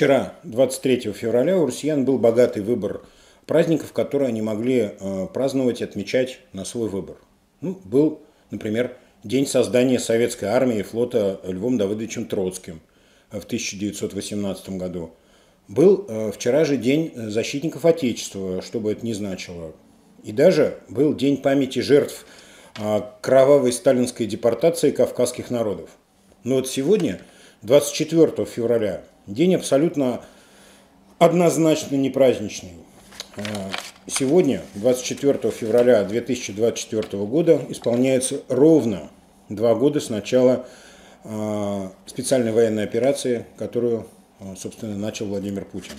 Вчера, 23 февраля, у россиян был богатый выбор праздников, которые они могли э, праздновать и отмечать на свой выбор. Ну, был, например, день создания советской армии и флота Львом Давыдовичем Троцким э, в 1918 году. Был э, вчера же день защитников Отечества, что бы это ни значило. И даже был день памяти жертв кровавой сталинской депортации кавказских народов. Но вот сегодня, 24 февраля, День абсолютно однозначно не праздничный. А, сегодня, 24 февраля 2024 года, исполняется ровно два года с начала а, специальной военной операции, которую, а, собственно, начал Владимир Путин.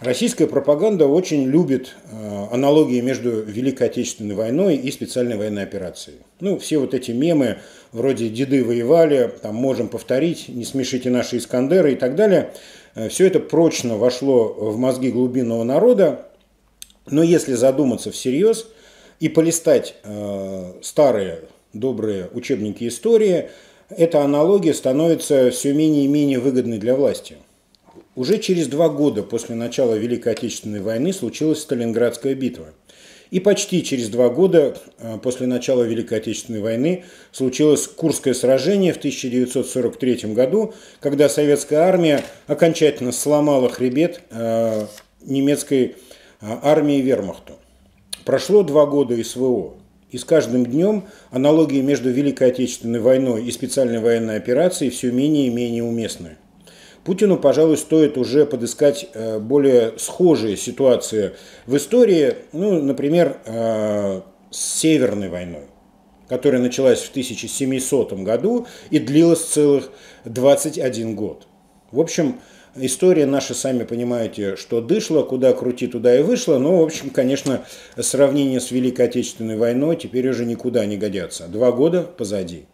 Российская пропаганда очень любит э, аналогии между Великой Отечественной войной и специальной военной операцией. Ну, все вот эти мемы вроде «деды воевали», там «можем повторить», «не смешите наши Искандеры» и так далее. Э, все это прочно вошло в мозги глубинного народа, но если задуматься всерьез и полистать э, старые добрые учебники истории, эта аналогия становится все менее и менее выгодной для власти – уже через два года после начала Великой Отечественной войны случилась Сталинградская битва. И почти через два года э, после начала Великой Отечественной войны случилось Курское сражение в 1943 году, когда советская армия окончательно сломала хребет э, немецкой э, армии вермахту. Прошло два года СВО, и с каждым днем аналогии между Великой Отечественной войной и специальной военной операцией все менее и менее уместны. Путину, пожалуй, стоит уже подыскать э, более схожие ситуации в истории, ну, например, э, с Северной войной которая началась в 1700 году и длилась целых 21 год. В общем, история наша, сами понимаете, что дышла, куда крути, туда и вышла, но, в общем, конечно, сравнение с Великой Отечественной войной теперь уже никуда не годятся. Два года позади.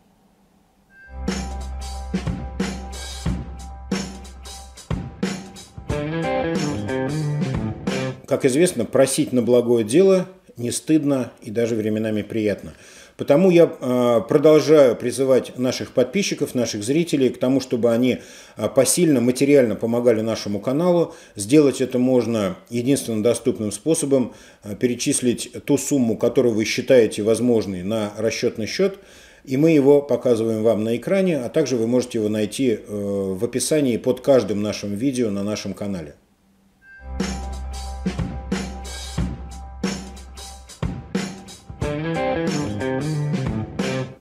Как известно, просить на благое дело не стыдно и даже временами приятно. Потому я а, продолжаю призывать наших подписчиков, наших зрителей к тому, чтобы они а, посильно, материально помогали нашему каналу. Сделать это можно единственным доступным способом а, – перечислить ту сумму, которую вы считаете возможной на расчетный счет, и мы его показываем вам на экране, а также вы можете его найти э, в описании под каждым нашим видео на нашем канале.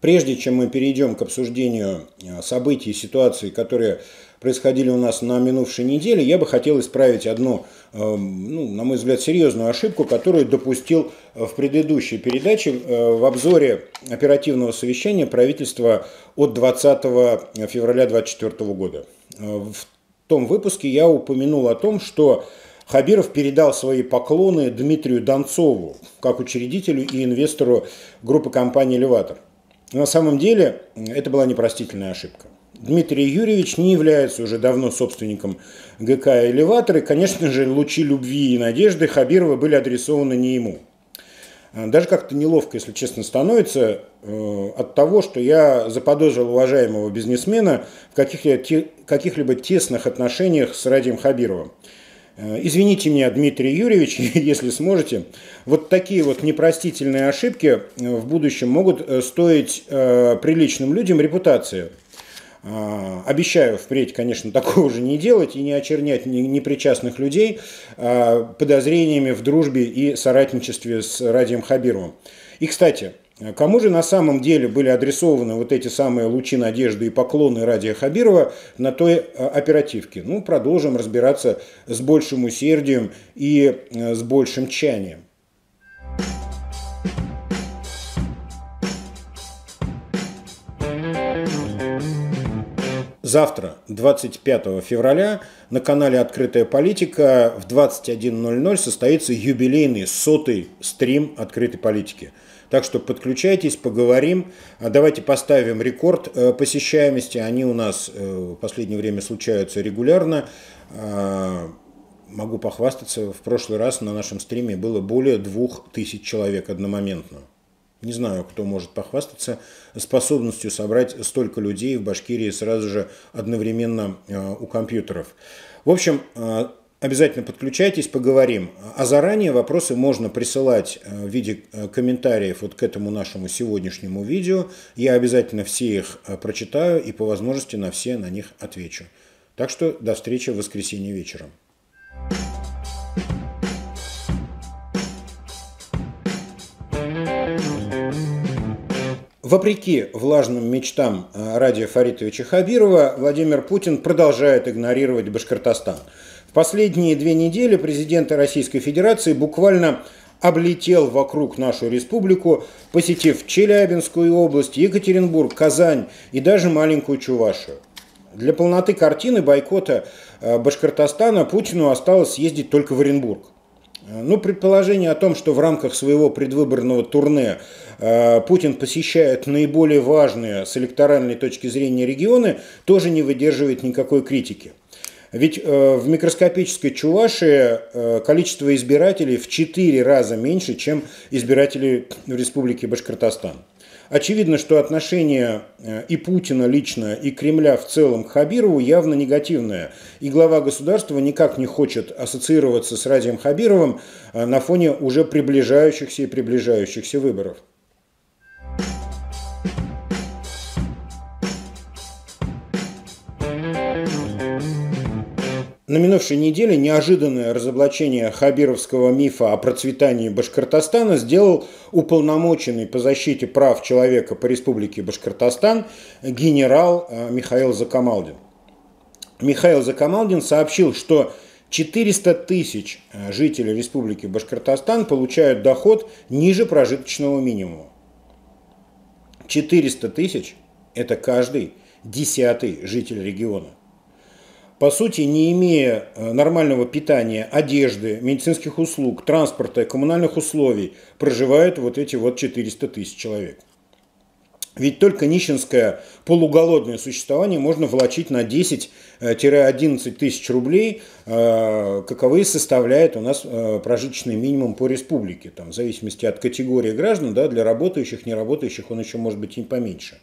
Прежде чем мы перейдем к обсуждению э, событий и ситуаций, которые происходили у нас на минувшей неделе, я бы хотел исправить одну, эм, ну, на мой взгляд, серьезную ошибку, которую допустил э, в предыдущей передаче э, в обзоре оперативного совещания правительства от 20 февраля 2024 года. В том выпуске я упомянул о том, что Хабиров передал свои поклоны Дмитрию Донцову, как учредителю и инвестору группы компании «Элеватор». Но на самом деле это была непростительная ошибка. Дмитрий Юрьевич не является уже давно собственником ГК «Элеватор», и, конечно же, лучи любви и надежды Хабирова были адресованы не ему. А, даже как-то неловко, если честно, становится э, от того, что я заподозрил уважаемого бизнесмена в каких-либо тесных отношениях с Радием Хабировым. Э, извините меня, Дмитрий Юрьевич, если сможете, вот такие вот непростительные ошибки э, в будущем могут э, стоить приличным людям репутацию. Обещаю впредь, конечно, такого же не делать и не очернять непричастных людей подозрениями в дружбе и соратничестве с Радием Хабировым. И, кстати, Кому же на самом деле были адресованы вот эти самые лучи надежды и поклоны Радия Хабирова на той а, оперативке? Ну, продолжим разбираться с большим усердием и э, с большим тщанием. Завтра, 25 февраля, на канале «Открытая политика» в 21.00 состоится юбилейный сотый стрим «Открытой политики». Так что подключайтесь, поговорим. А давайте поставим рекорд э, посещаемости. Они у нас э, в последнее время случаются регулярно. А, могу похвастаться, в прошлый раз на нашем стриме было более двух тысяч человек одномоментно. Не знаю, кто может похвастаться способностью собрать столько людей в Башкирии сразу же одновременно э, у компьютеров. В общем, Обязательно подключайтесь, поговорим. А заранее вопросы можно присылать э, в виде э, комментариев вот к этому нашему сегодняшнему видео. Я обязательно все их э, прочитаю и по возможности на все на них отвечу. Так что до встречи в воскресенье вечером. Вопреки влажным мечтам Радия Фаритовича Хабирова, Владимир Путин продолжает игнорировать Башкортостан. В последние две недели президент Российской Федерации буквально облетел вокруг нашу республику, посетив Челябинскую область, Екатеринбург, Казань и даже маленькую Чувашию. Для полноты картины бойкота э, Башкортостана Путину осталось съездить только в Оренбург. Э, Но ну, предположение о том, что в рамках своего предвыборного турне э, Путин посещает наиболее важные с электоральной точки зрения регионы, тоже не выдерживает никакой критики. Ведь э, в микроскопической Чувашии э, количество избирателей в 4 раза меньше, чем избирателей в Республике Башкортостан. Очевидно, что отношение э, и Путина лично, и Кремля в целом к Хабирову явно негативное. И глава государства никак не хочет ассоциироваться с Радием Хабировым э, на фоне уже приближающихся и приближающихся выборов. На минувшей неделе неожиданное разоблачение хабировского мифа о процветании Башкортостана сделал уполномоченный по защите прав человека по республике Башкортостан генерал э, Михаил Закамалдин. Михаил Закамалдин сообщил, что 400 тысяч э, жителей республики Башкортостан получают доход ниже прожиточного минимума. 400 тысяч – это каждый десятый житель региона по сути, не имея э, нормального питания, одежды, медицинских услуг, транспорта, коммунальных условий, проживают вот эти вот 400 тысяч человек. Ведь только нищенское полуголодное существование можно волочить на 10-11 э, тысяч рублей, э, каковы составляет у нас прожиточный минимум по республике, там, в зависимости от категории граждан, да, для работающих, неработающих он еще может быть и поменьше.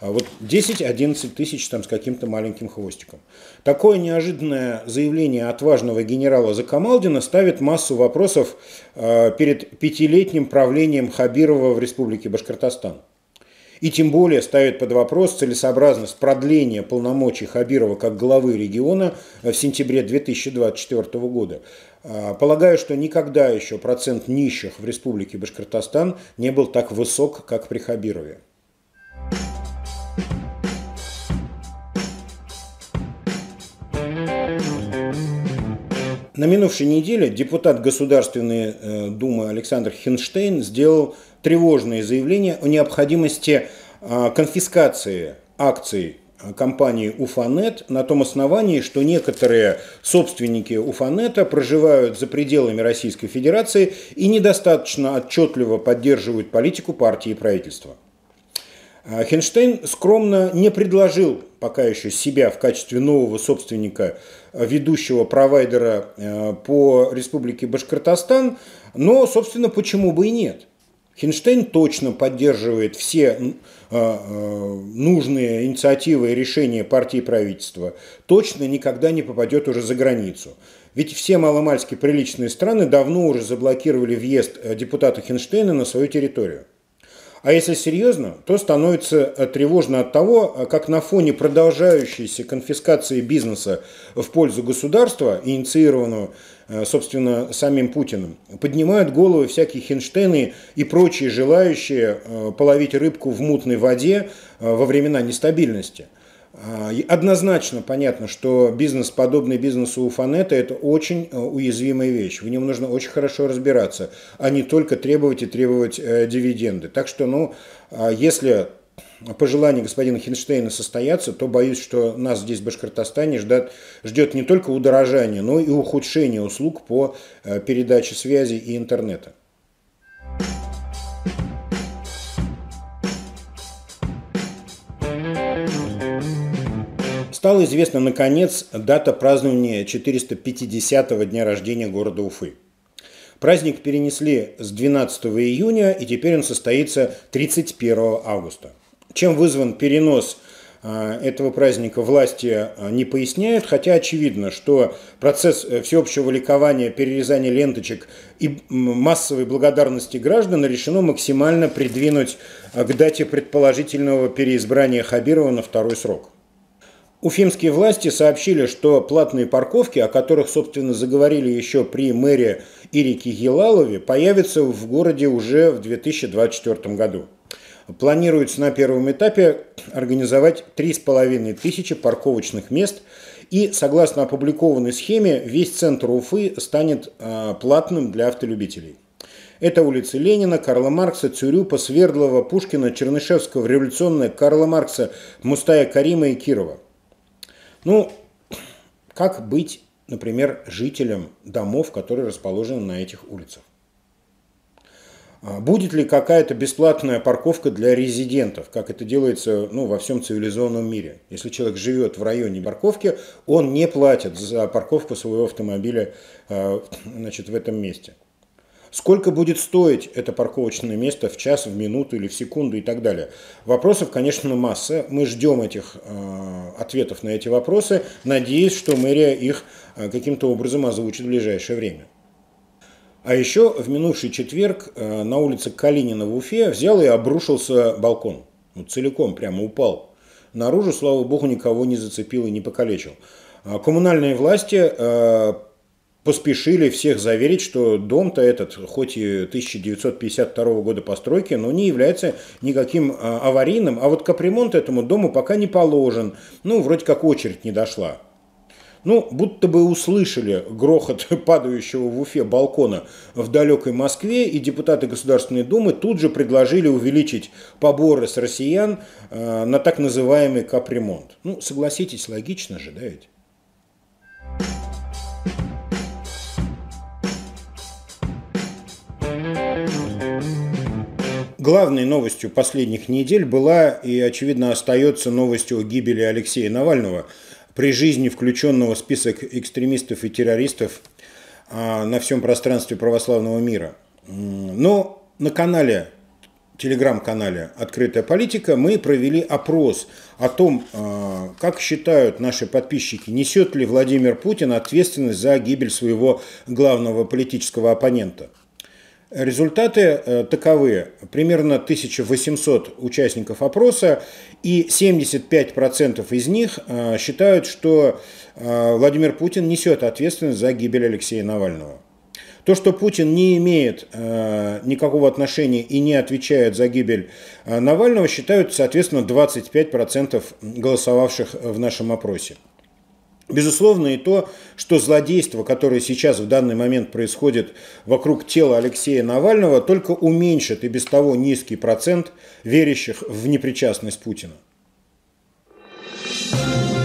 А вот 10-11 тысяч там с каким-то маленьким хвостиком. Такое неожиданное заявление отважного генерала Закамалдина ставит массу вопросов э, перед пятилетним правлением Хабирова в Республике Башкортостан. И тем более ставит под вопрос целесообразность продления полномочий Хабирова как главы региона э, в сентябре 2024 года. Э, полагаю, что никогда еще процент нищих в Республике Башкортостан не был так высок, как при Хабирове. На минувшей неделе депутат Государственной э, Думы Александр Хинштейн сделал тревожное заявление о необходимости э, конфискации акций э, компании Уфанет на том основании, что некоторые собственники Уфанета проживают за пределами Российской Федерации и недостаточно отчетливо поддерживают политику партии и правительства. А, Хенштейн скромно не предложил пока еще себя в качестве нового собственника а, ведущего провайдера а, по республике Башкортостан, но, собственно, почему бы и нет. Хинштейн точно поддерживает все нужные инициативы и решения партии и правительства. Точно никогда не попадет уже за границу. Ведь все маломальски приличные страны давно уже заблокировали въезд депутата Хинштейна на свою территорию. А если серьезно, то становится э, тревожно от того, э, как на фоне продолжающейся конфискации бизнеса в пользу государства, инициированного, э, собственно, самим Путиным, поднимают головы всякие Хинштейны и прочие желающие половить рыбку в мутной воде во времена нестабильности – а, однозначно понятно, что бизнес, подобный бизнесу у Фанета это очень э, уязвимая вещь. В нем нужно очень хорошо разбираться, а не только требовать и требовать э, дивиденды. Так что, ну, а если пожелания господина Хинштейна состоятся, то боюсь, что нас здесь в Башкортостане ждат, ждет не только удорожание, но и ухудшение услуг по э, передаче связи и интернета. стала известна, наконец, дата празднования 450-го дня рождения города Уфы. Праздник перенесли с 12 июня, и теперь он состоится 31 августа. Чем вызван перенос а, этого праздника власти а, не поясняют, хотя очевидно, что процесс э, всеобщего ликования, перерезания ленточек и массовой благодарности граждан решено максимально придвинуть а, к дате предположительного переизбрания Хабирова на второй срок. Уфимские власти сообщили, что платные парковки, о которых, собственно, заговорили еще при мэре Ирике Елалове, появятся в городе уже в 2024 году. Планируется на первом этапе организовать 3,5 тысячи парковочных мест, и, согласно опубликованной схеме, весь центр Уфы станет а, платным для автолюбителей. Это улицы Ленина, Карла Маркса, Цюрюпа, Свердлова, Пушкина, Чернышевского, Революционная, Карла Маркса, Мустая Карима и Кирова – ну, как быть, например, жителем домов, которые расположены на этих улицах? А, будет ли какая-то бесплатная парковка для резидентов, как это делается ну, во всем цивилизованном мире? Если человек живет в районе парковки, он не платит за парковку своего автомобиля а, значит, в этом месте. Сколько будет стоить это парковочное место в час, в минуту или в секунду и так далее? Вопросов, конечно, масса. Мы ждем этих э, ответов на эти вопросы, надеясь, что мэрия их э, каким-то образом озвучит в ближайшее время. А еще в минувший четверг э, на улице Калинина в Уфе взял и обрушился балкон. Ну, целиком прямо упал. Наружу, слава богу, никого не зацепил и не покалечил. А коммунальные власти э, поспешили всех заверить, что дом-то этот, хоть и 1952 года постройки, но не является никаким а, аварийным, а вот капремонт этому дому пока не положен. Ну, вроде как очередь не дошла. Ну, будто бы услышали грохот падающего в Уфе балкона в далекой Москве, и депутаты Государственной Думы тут же предложили увеличить поборы с россиян а, на так называемый капремонт. Ну, согласитесь, логично же, да ведь? Главной новостью последних недель была и, очевидно, остается новостью о гибели Алексея Навального, при жизни включенного в список экстремистов и террористов а, на всем пространстве православного мира. Но на канале, телеграм-канале «Открытая политика» мы провели опрос о том, а, как считают наши подписчики, несет ли Владимир Путин ответственность за гибель своего главного политического оппонента – Результаты э, таковы. Примерно 1800 участников опроса и 75% из них э, считают, что э, Владимир Путин несет ответственность за гибель Алексея Навального. То, что Путин не имеет э, никакого отношения и не отвечает за гибель э, Навального, считают, соответственно, 25% голосовавших в нашем опросе. Безусловно, и то, что злодейство, которое сейчас в данный момент происходит вокруг тела Алексея Навального, только уменьшит и без того низкий процент верящих в непричастность Путина. thank you